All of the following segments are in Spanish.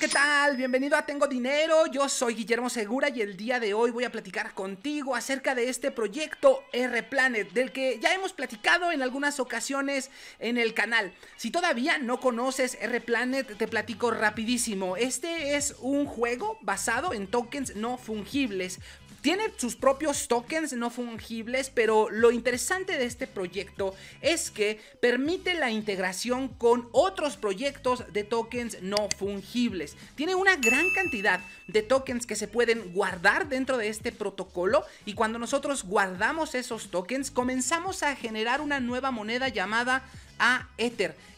¿qué tal? Bienvenido a Tengo Dinero, yo soy Guillermo Segura y el día de hoy voy a platicar contigo acerca de este proyecto R Planet, del que ya hemos platicado en algunas ocasiones en el canal. Si todavía no conoces R Planet, te platico rapidísimo. Este es un juego basado en tokens no fungibles, tiene sus propios tokens no fungibles, pero lo interesante de este proyecto es que permite la integración con otros proyectos de tokens no fungibles. Tiene una gran cantidad de tokens que se pueden guardar dentro de este protocolo y cuando nosotros guardamos esos tokens comenzamos a generar una nueva moneda llamada a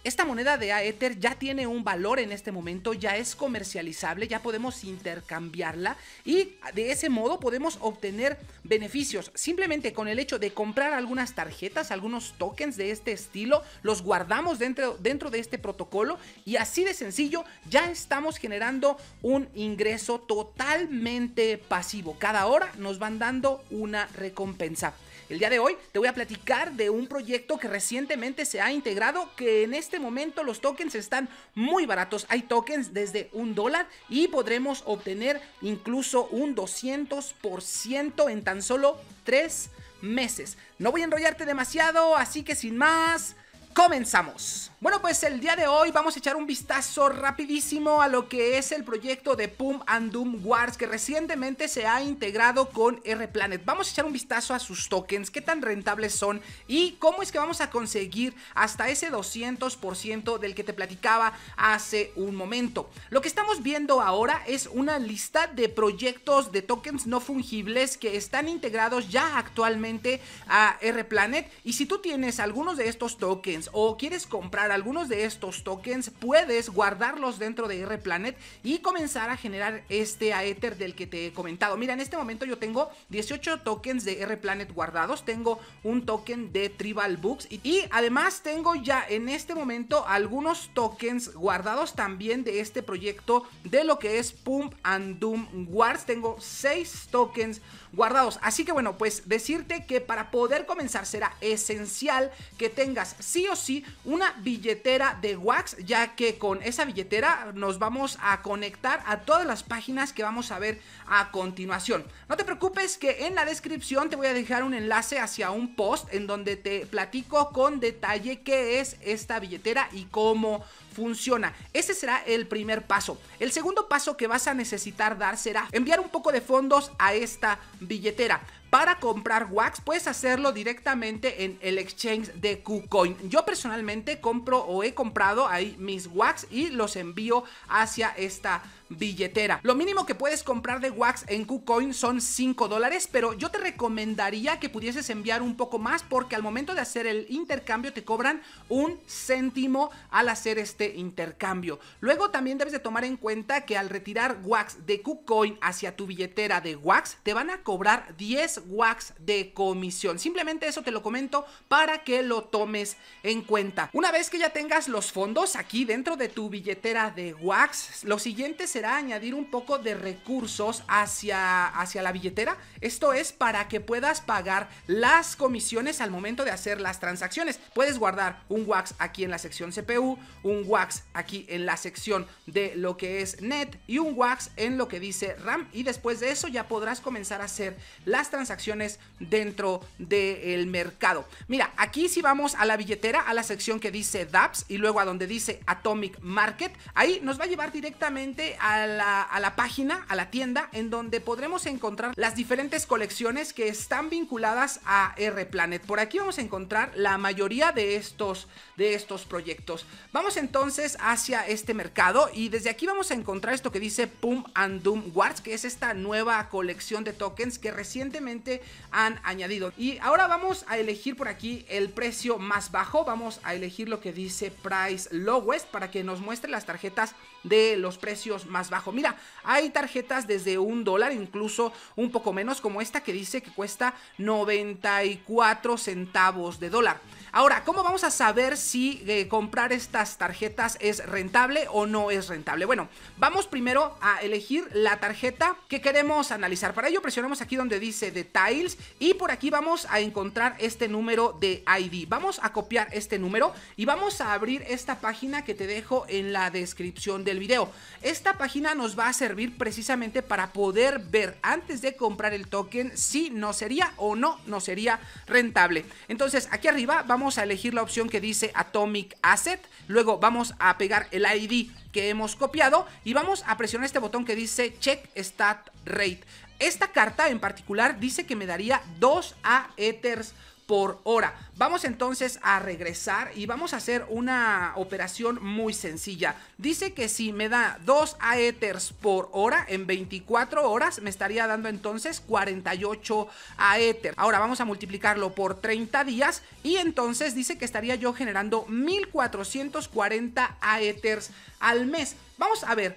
Esta moneda de Aether ya tiene un valor en este momento, ya es comercializable, ya podemos intercambiarla y de ese modo podemos obtener beneficios. Simplemente con el hecho de comprar algunas tarjetas, algunos tokens de este estilo, los guardamos dentro, dentro de este protocolo y así de sencillo ya estamos generando un ingreso totalmente pasivo. Cada hora nos van dando una recompensa. El día de hoy te voy a platicar de un proyecto que recientemente se ha integrado que en este momento los tokens están muy baratos. Hay tokens desde un dólar y podremos obtener incluso un 200% en tan solo tres meses. No voy a enrollarte demasiado, así que sin más, Comenzamos. Bueno, pues el día de hoy vamos a echar un vistazo rapidísimo a lo que es el proyecto de Pum and Doom Wars que recientemente se ha integrado con R-Planet. Vamos a echar un vistazo a sus tokens, qué tan rentables son y cómo es que vamos a conseguir hasta ese 200% del que te platicaba hace un momento. Lo que estamos viendo ahora es una lista de proyectos de tokens no fungibles que están integrados ya actualmente a R-Planet y si tú tienes algunos de estos tokens o quieres comprar algunos de estos tokens, puedes guardarlos dentro de R-Planet y comenzar a generar este Aether del que te he comentado. Mira, en este momento yo tengo 18 tokens de R-Planet guardados, tengo un token de Tribal Books y, además tengo ya en este momento algunos tokens guardados también de este proyecto de lo que es Pump and Doom Wars. Tengo 6 tokens guardados. Así que bueno, pues decirte que para poder comenzar será esencial que tengas sí sí una billetera de Wax, ya que con esa billetera nos vamos a conectar a todas las páginas que vamos a ver a continuación. No te preocupes que en la descripción te voy a dejar un enlace hacia un post en donde te platico con detalle qué es esta billetera y cómo funciona. Ese será el primer paso. El segundo paso que vas a necesitar dar será enviar un poco de fondos a esta billetera. Para comprar Wax puedes hacerlo directamente en el exchange de KuCoin. Yo personalmente compro o he comprado ahí mis Wax y los envío hacia esta billetera. Lo mínimo que puedes comprar de Wax en KuCoin son 5 dólares, pero yo te recomendaría que pudieses enviar un poco más porque al momento de hacer el intercambio te cobran un céntimo al hacer este intercambio. Luego también debes de tomar en cuenta que al retirar Wax de KuCoin hacia tu billetera de Wax, te van a cobrar 10 Wax de comisión. Simplemente eso te lo comento para que lo tomes en cuenta. Una vez que ya tengas los fondos aquí dentro de tu billetera de Wax, lo siguiente será a añadir un poco de recursos hacia, hacia la billetera. Esto es para que puedas pagar las comisiones al momento de hacer las transacciones. Puedes guardar un wax aquí en la sección CPU, un wax aquí en la sección de lo que es net y un wax en lo que dice RAM. Y después de eso ya podrás comenzar a hacer las transacciones dentro del mercado. Mira, aquí si vamos a la billetera, a la sección que dice DAPS y luego a donde dice Atomic Market, ahí nos va a llevar directamente a a la, página, a la tienda, en donde podremos encontrar las diferentes colecciones que están vinculadas a R-Planet. Por aquí vamos a encontrar la mayoría de estos, de estos proyectos. Vamos entonces hacia este mercado y desde aquí vamos a encontrar esto que dice Pum and Doom Wars, que es esta nueva colección de tokens que recientemente han añadido. Y ahora vamos a elegir por aquí el precio más bajo. Vamos a elegir lo que dice Price Lowest para que nos muestre las tarjetas de los precios más bajo. Mira, hay tarjetas desde un dólar, incluso un poco menos, como esta que dice que cuesta 94 centavos de dólar. Ahora, ¿cómo vamos a saber si eh, comprar estas tarjetas es rentable o no es rentable? Bueno, vamos primero a elegir la tarjeta que queremos analizar. Para ello presionamos aquí donde dice Details y por aquí vamos a encontrar este número de ID. Vamos a copiar este número y vamos a abrir esta página que te dejo en la descripción del video. Esta página nos va a servir precisamente para poder ver antes de comprar el token si no sería o no no sería rentable. Entonces aquí arriba vamos a elegir la opción que dice Atomic Asset, luego vamos a pegar el ID que hemos copiado y vamos a presionar este botón que dice Check Stat Rate. Esta carta en particular dice que me daría 2 a Ethers por hora. Vamos entonces a regresar y vamos a hacer una operación muy sencilla. Dice que si me da 2 aethers por hora en 24 horas, me estaría dando entonces 48 aethers. Ahora vamos a multiplicarlo por 30 días y entonces dice que estaría yo generando 1440 aethers al mes. Vamos a ver,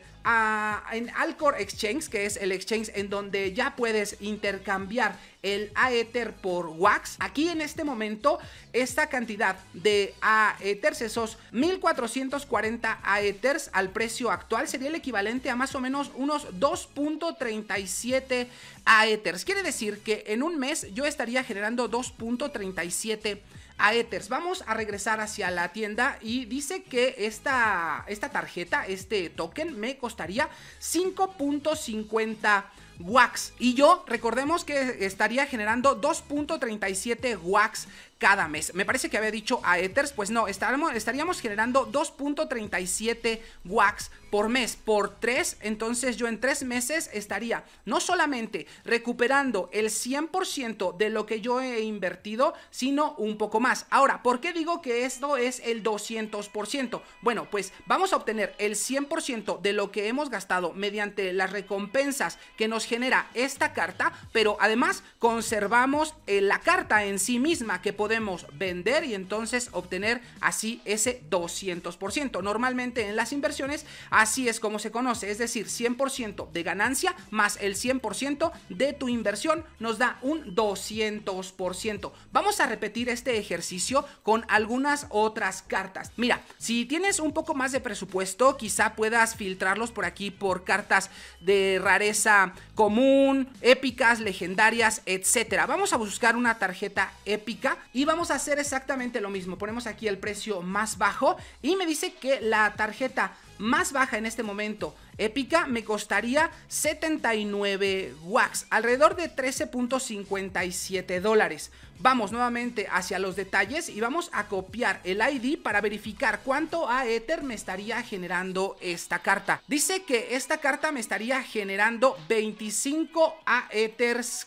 en Alcor Exchange, que es el exchange en donde ya puedes intercambiar el Aether por Wax. Aquí en este momento, esta cantidad de Aethers, esos 1440 Aethers al precio actual, sería el equivalente a más o menos unos 2.37 Aethers. Quiere decir que en un mes yo estaría generando 2.37 a Vamos a regresar hacia la tienda y dice que esta, esta tarjeta, este token, me costaría 5.50 Wax. Y yo, recordemos que estaría generando 2.37 Wax cada mes. Me parece que había dicho a Ethers, pues no, estaríamos generando 2.37 WAX por mes, por 3, entonces yo en 3 meses estaría no solamente recuperando el 100% de lo que yo he invertido, sino un poco más. Ahora, ¿por qué digo que esto es el 200%? Bueno, pues vamos a obtener el 100% de lo que hemos gastado mediante las recompensas que nos genera esta carta, pero además conservamos eh, la carta en sí misma que podemos vender y entonces obtener así ese 200%. Normalmente en las inversiones así es como se conoce, es decir, 100% de ganancia más el 100% de tu inversión nos da un 200%. Vamos a repetir este ejercicio con algunas otras cartas. Mira, si tienes un poco más de presupuesto, quizá puedas filtrarlos por aquí por cartas de rareza común, épicas, legendarias, etcétera. Vamos a buscar una tarjeta épica y vamos a hacer exactamente lo mismo. Ponemos aquí el precio más bajo y me dice que la tarjeta más baja en este momento épica me costaría 79 wax, alrededor de 13.57 dólares. Vamos nuevamente hacia los detalles y vamos a copiar el ID para verificar cuánto Aether me estaría generando esta carta. Dice que esta carta me estaría generando 25 a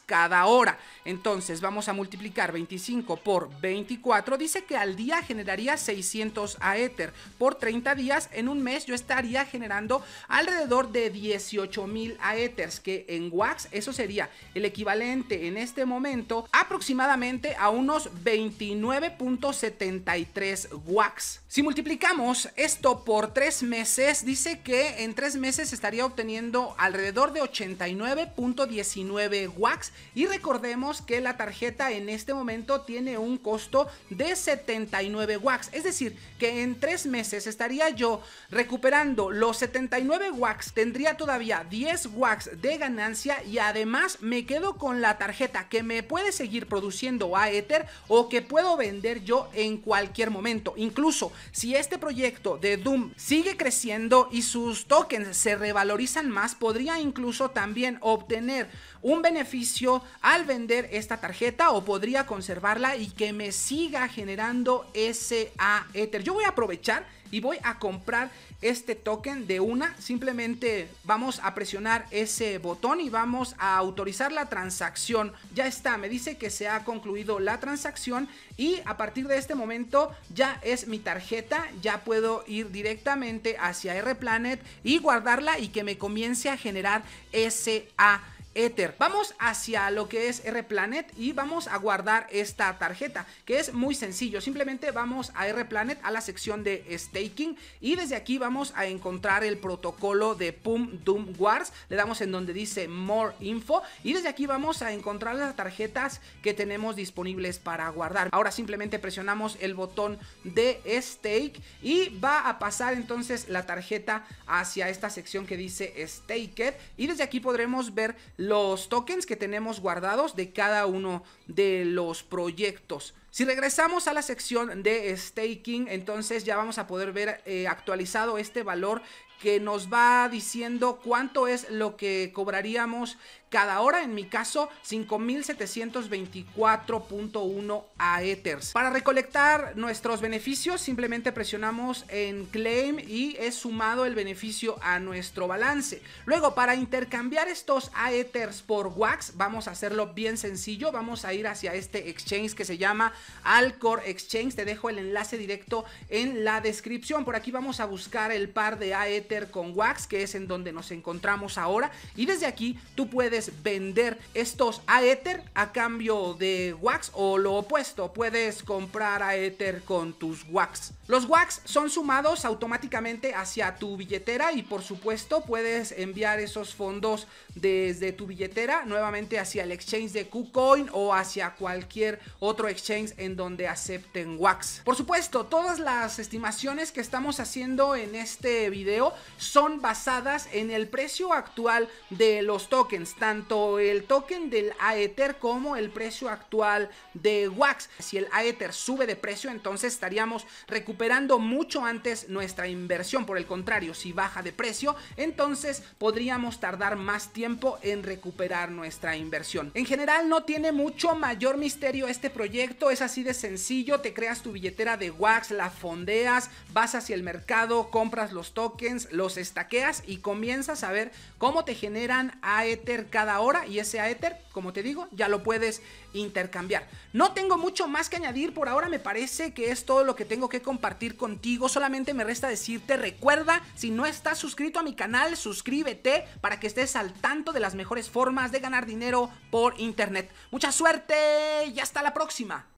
cada hora. Entonces vamos a multiplicar 25 por 24. Dice que al día generaría 600 a Por 30 días, en un mes yo estaría generando alrededor de 18 mil aethers, que en wax eso sería el equivalente en este momento aproximadamente a unos 29.73 wax. Si multiplicamos esto por tres meses, dice que en tres meses estaría obteniendo alrededor de 89.19 wax y recordemos que la tarjeta en este momento tiene un costo de 79 wax, es decir, que en tres meses estaría yo recuperando los 79 wax tendría todavía 10 Wax de ganancia y además me quedo con la tarjeta que me puede seguir produciendo a Ether o que puedo vender yo en cualquier momento. Incluso si este proyecto de Doom sigue creciendo y sus tokens se revalorizan más, podría incluso también obtener un beneficio al vender esta tarjeta o podría conservarla y que me siga generando ese a Ether. Yo voy a aprovechar y voy a comprar este token de una simplemente vamos a presionar ese botón y vamos a autorizar la transacción. Ya está, me dice que se ha concluido la transacción y a partir de este momento ya es mi tarjeta, ya puedo ir directamente hacia R-Planet y guardarla y que me comience a generar ese Vamos hacia lo que es R-Planet y vamos a guardar esta tarjeta, que es muy sencillo. Simplemente vamos a Rplanet a la sección de staking y desde aquí vamos a encontrar el protocolo de Pum Doom Wars. Le damos en donde dice More Info y desde aquí vamos a encontrar las tarjetas que tenemos disponibles para guardar. Ahora simplemente presionamos el botón de stake y va a pasar entonces la tarjeta hacia esta sección que dice staked y desde aquí podremos ver la los tokens que tenemos guardados de cada uno de los proyectos. Si regresamos a la sección de staking, entonces ya vamos a poder ver eh, actualizado este valor que nos va diciendo cuánto es lo que cobraríamos cada hora, en mi caso 5724.1 a Ethers. Para recolectar nuestros beneficios simplemente presionamos en claim y es sumado el beneficio a nuestro balance. Luego para intercambiar estos a por Wax vamos a hacerlo bien sencillo, vamos a ir hacia este exchange que se llama al Core Exchange. Te dejo el enlace directo en la descripción. Por aquí vamos a buscar el par de Aether con Wax, que es en donde nos encontramos ahora. Y desde aquí tú puedes vender estos Aether a cambio de Wax o lo opuesto. Puedes comprar Aether con tus Wax. Los Wax son sumados automáticamente hacia tu billetera y por supuesto puedes enviar esos fondos desde tu billetera nuevamente hacia el exchange de KuCoin o hacia cualquier otro exchange en donde acepten wax. Por supuesto, todas las estimaciones que estamos haciendo en este video son basadas en el precio actual de los tokens, tanto el token del Aether como el precio actual de wax. Si el Aether sube de precio, entonces estaríamos recuperando mucho antes nuestra inversión. Por el contrario, si baja de precio, entonces podríamos tardar más tiempo en recuperar nuestra inversión. En general no tiene mucho mayor misterio este proyecto, así de sencillo, te creas tu billetera de Wax, la fondeas, vas hacia el mercado, compras los tokens, los estaqueas y comienzas a ver cómo te generan Aether cada hora y ese Aether, como te digo, ya lo puedes intercambiar. No tengo mucho más que añadir, por ahora me parece que es todo lo que tengo que compartir contigo, solamente me resta decirte, recuerda, si no estás suscrito a mi canal, suscríbete para que estés al tanto de las mejores formas de ganar dinero por internet. Mucha suerte y hasta la próxima.